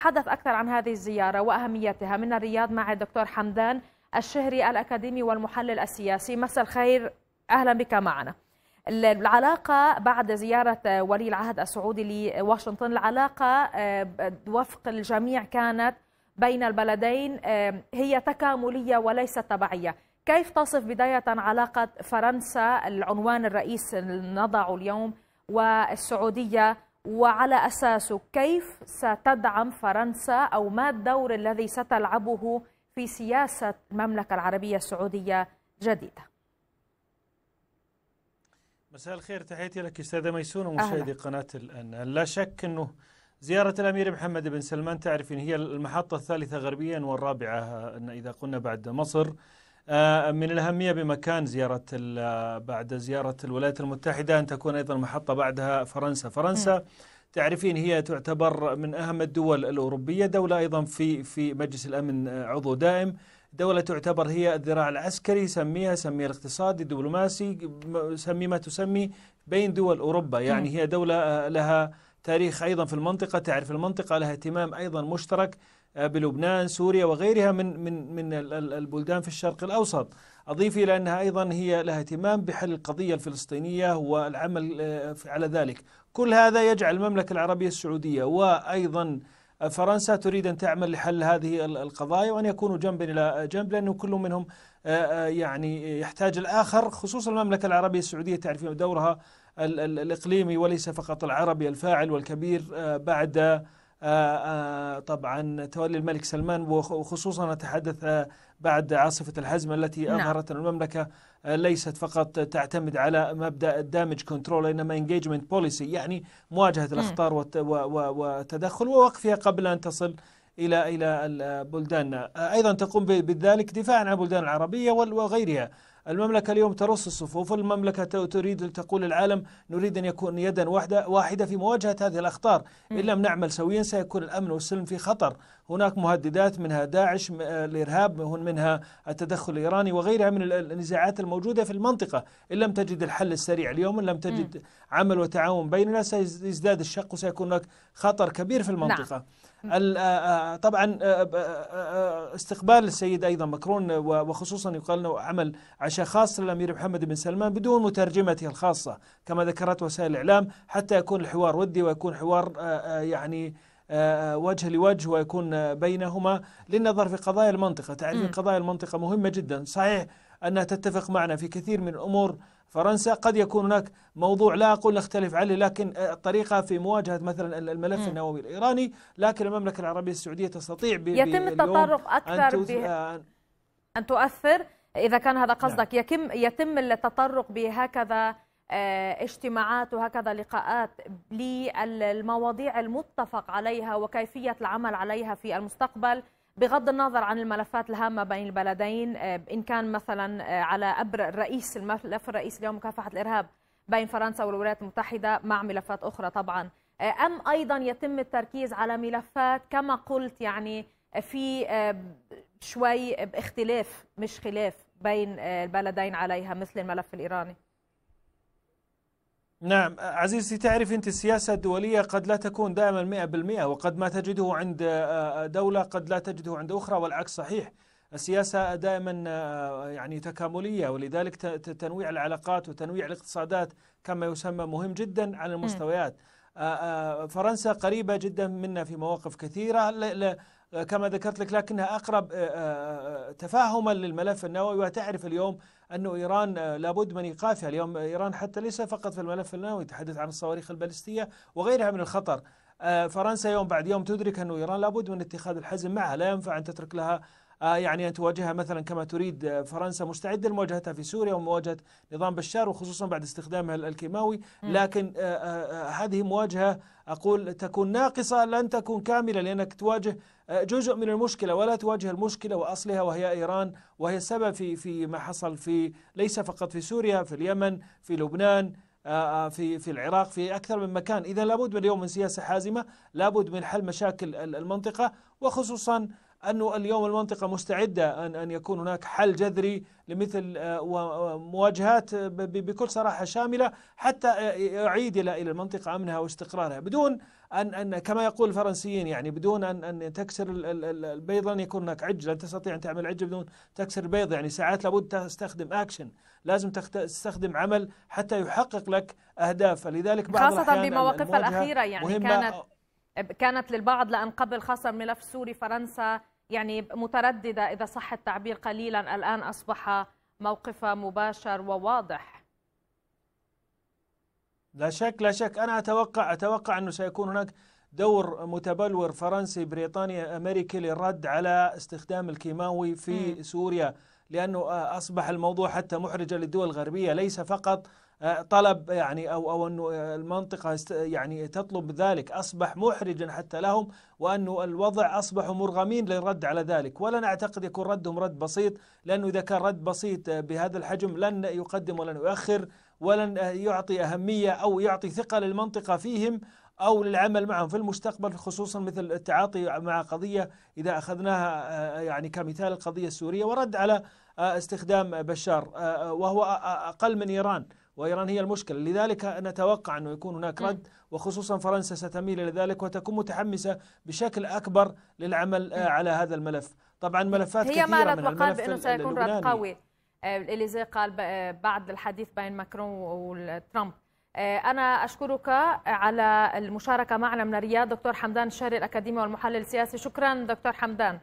تحدث أكثر عن هذه الزيارة وأهميتها من الرياض مع الدكتور حمدان الشهري الأكاديمي والمحلل السياسي مساء الخير أهلا بك معنا العلاقة بعد زيارة ولي العهد السعودي لواشنطن العلاقة آه، وفق الجميع كانت بين البلدين آه، هي تكاملية وليست تبعية كيف تصف بداية علاقة فرنسا العنوان الرئيس نضعه اليوم والسعودية وعلى أساسه كيف ستدعم فرنسا أو ما الدور الذي ستلعبه في سياسة المملكة العربية السعودية جديدة مساء الخير تحياتي لك استاذة ميسون ومشاهدي قناة الآن لا شك أنه زيارة الأمير محمد بن سلمان تعرف أن هي المحطة الثالثة غربيا والرابعة إذا قلنا بعد مصر آه، من الأهمية بمكان زيارة آه، بعد زيارة الولايات المتحدة أن تكون أيضا محطة بعدها فرنسا فرنسا تعرفين هي تعتبر من أهم الدول الأوروبية دولة أيضا في في مجلس الأمن آه، عضو دائم دولة تعتبر هي الذراع العسكري سميها سميها الاقتصادي الدبلوماسي سمي ما تسمي بين دول أوروبا يعني هي دولة لها تاريخ أيضا في المنطقة تعرف المنطقة لها اهتمام أيضا مشترك آه، بلبنان سوريا وغيرها من من من البلدان في الشرق الاوسط اضيف الى انها ايضا هي لها اهتمام بحل القضيه الفلسطينيه والعمل آه، على ذلك كل هذا يجعل المملكه العربيه السعوديه وايضا فرنسا تريد ان تعمل لحل هذه القضايا وان يكونوا جنبا الى جنب لانه كل منهم آه، يعني يحتاج الاخر خصوصا المملكه العربيه السعوديه تعرفين دورها الاقليمي وليس فقط العربي الفاعل والكبير بعد آه، آه، طبعا تولي الملك سلمان وخصوصا أتحدث آه، بعد عاصفة الحزم التي نعم. أظهرت نعم. المملكة ليست فقط تعتمد على مبدا الدامج كنترول انما انجيجمنت بوليسي يعني مواجهه الاخطار والتدخل ووقفها قبل ان تصل الى الى بلداننا، ايضا تقوم بذلك دفاعا عن البلدان العربيه وغيرها، المملكة اليوم ترص الصفوف المملكة تريد تقول العالم نريد أن يكون يدا واحدة, واحدة في مواجهة هذه الأخطار إن لم نعمل سويا سيكون الأمن والسلم في خطر هناك مهددات منها داعش آه، الإرهاب منها التدخل الإيراني وغيرها من النزاعات الموجودة في المنطقة إن لم تجد الحل السريع اليوم إن لم تجد عمل وتعاون بيننا سيزداد الشق وسيكون هناك خطر كبير في المنطقة نعم. آه، آه، طبعا استقبال السيد ايضا مكرون وخصوصا يقال انه عمل عشاء عائشة خاصة للأمير محمد بن سلمان بدون مترجمته الخاصة كما ذكرت وسائل الإعلام حتى يكون الحوار ودي ويكون حوار آه، آه، يعني آه، وجه لوجه ويكون بينهما للنظر في قضايا المنطقة تعرف قضايا المنطقة مهمة جدا صحيح أنها تتفق معنا في كثير من الأمور فرنسا قد يكون هناك موضوع لا أقول نختلف عليه لكن الطريقة في مواجهة مثلا الملف م. النووي الإيراني لكن المملكة العربية السعودية تستطيع يتم التطرق أكثر أن, أن تؤثر إذا كان هذا نعم. قصدك يتم يتم التطرق بهكذا آه، اجتماعات وهكذا لقاءات للمواضيع المتفق عليها وكيفية العمل عليها في المستقبل بغض النظر عن الملفات الهامة بين البلدين آه، إن كان مثلا آه، على أبر الرئيس الملف الرئيسي اليوم مكافحة الإرهاب بين فرنسا والولايات المتحدة مع ملفات أخرى طبعا أم أيضا يتم التركيز على ملفات كما قلت يعني في شوي اختلاف مش خلاف بين آه، البلدين عليها مثل الملف الإيراني نعم عزيزتي تعرف أنت السياسة الدولية قد لا تكون دائما 100% وقد ما تجده عند آه، آه، دولة قد لا تجده عند أخرى والعكس صحيح السياسة دائما يعني تكاملية ولذلك تنويع العلاقات وتنويع الاقتصادات كما يسمى مهم جدا على المستويات فرنسا قريبة جدا منا في مواقف كثيرة آه، كما ذكرت لك لكنها أقرب آه، آه، تفاهما للملف النووي وتعرف اليوم أن إيران لابد من إيقافها اليوم إيران حتى ليس فقط في الملف النووي تحدث عن الصواريخ البالستية وغيرها من الخطر فرنسا يوم بعد يوم تدرك أن إيران لابد من اتخاذ الحزم معها لا ينفع أن تترك لها آه، يعني أن تواجهها مثلا كما تريد آه، فرنسا مستعدة لمواجهتها في سوريا ومواجهة نظام بشار وخصوصا بعد استخدامها الكيماوي لكن آه، هذه مواجهة أقول تكون ناقصة لن تكون كاملة لأنك تواجه جزء من المشكلة ولا تواجه المشكلة وأصلها وهي إيران وهي السبب في في ما حصل في ليس فقط في سوريا في اليمن في لبنان في في العراق في اكثر من مكان، اذا لابد من اليوم من سياسه حازمه، لابد من حل مشاكل المنطقه وخصوصا أنه اليوم المنطقة مستعدة أن أن يكون هناك حل جذري لمثل آه، مواجهات آه، بكل صراحة شاملة حتى آه، يعيد إلى إلى المنطقة أمنها واستقرارها بدون أن أن كما يقول الفرنسيين يعني بدون أن أن تكسر البيض لن يكون هناك عج لن تستطيع أن تعمل عج بدون تكسر البيض يعني ساعات لابد تستخدم أكشن لازم تستخدم عمل حتى يحقق لك أهداف فلذلك بعض خاصة بمواقفها الأخيرة يعني كانت كانت للبعض لأن قبل خاصة الملف السوري فرنسا يعني مترددة إذا صح التعبير قليلا الآن أصبح موقفها مباشر وواضح لا شك لا شك أنا أتوقع أتوقع أنه سيكون هناك دور متبلور فرنسي بريطاني أمريكي للرد على استخدام الكيماوي في م. سوريا لأنه أصبح الموضوع حتى محرجة للدول الغربية ليس فقط آه، طلب يعني أو أو أنه آه، المنطقة يعني تطلب ذلك أصبح محرجا حتى لهم وأنه الوضع أصبحوا مرغمين للرد على ذلك ولا نعتقد يكون ردهم رد بسيط لأنه إذا كان رد بسيط آه، بهذا الحجم لن يقدم ولن يؤخر ولن يعطي أهمية أو يعطي ثقة للمنطقة فيهم أو للعمل معهم في المستقبل خصوصا مثل التعاطي مع قضية إذا أخذناها يعني كمثال القضية السورية ورد على استخدام بشار وهو أقل من إيران وإيران هي المشكلة لذلك نتوقع أنه يكون هناك رد وخصوصا فرنسا ستميل إلى ذلك وتكون متحمسة بشكل أكبر للعمل آه، على هذا الملف طبعا ملفات هي كثيرة من الملف بأنه سيكون رد قوي آه، إليزي قال آه، بعد الحديث بين ماكرون وترامب أنا أشكرك على المشاركة معنا من الرياض دكتور حمدان الشهري الأكاديمي والمحلل السياسي شكرا دكتور حمدان